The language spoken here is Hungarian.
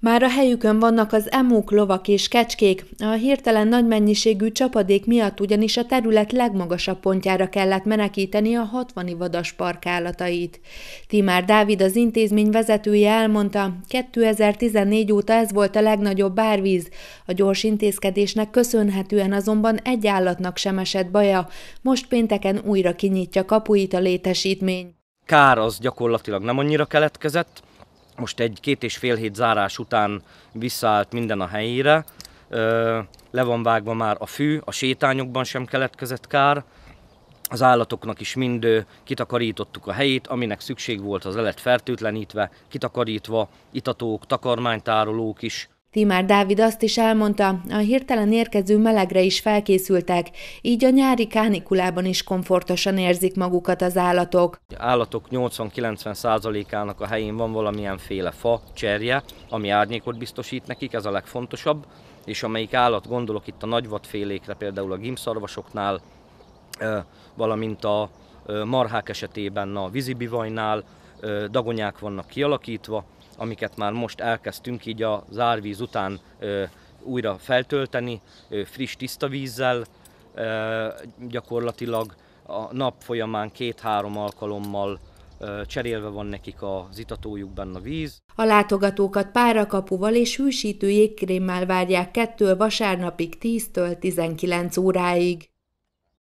Már a helyükön vannak az emúk, lovak és kecskék, a hirtelen nagy mennyiségű csapadék miatt ugyanis a terület legmagasabb pontjára kellett menekíteni a 60 vadas parkálatait. Timár Dávid az intézmény vezetője elmondta, 2014 óta ez volt a legnagyobb bárvíz, a gyors intézkedésnek köszönhetően azonban egy állatnak sem esett baja, most pénteken újra kinyitja kapuit a létesítmény. Kár az gyakorlatilag nem annyira keletkezett, most egy két és fél hét zárás után visszaállt minden a helyére, le van vágva már a fű, a sétányokban sem keletkezett kár, az állatoknak is mind kitakarítottuk a helyét, aminek szükség volt, az le fertőtlenítve, kitakarítva, itatók, takarmánytárolók is. Timár Dávid azt is elmondta, a hirtelen érkező melegre is felkészültek, így a nyári kánikulában is komfortosan érzik magukat az állatok. A állatok 80-90%-ának a helyén van valamilyen féle fa, cserje, ami árnyékot biztosít nekik, ez a legfontosabb, és amelyik állat, gondolok itt a nagyvadfélékre, például a gimszarvasoknál, valamint a marhák esetében a vízibivajnál, dagonyák vannak kialakítva, amiket már most elkezdtünk így a zárvíz után újra feltölteni, friss tiszta vízzel, gyakorlatilag a nap folyamán két-három alkalommal cserélve van nekik az benne a víz. A látogatókat párakapuval és hűsítő jégkrémmel várják kettől vasárnapig 10-től 19 óráig.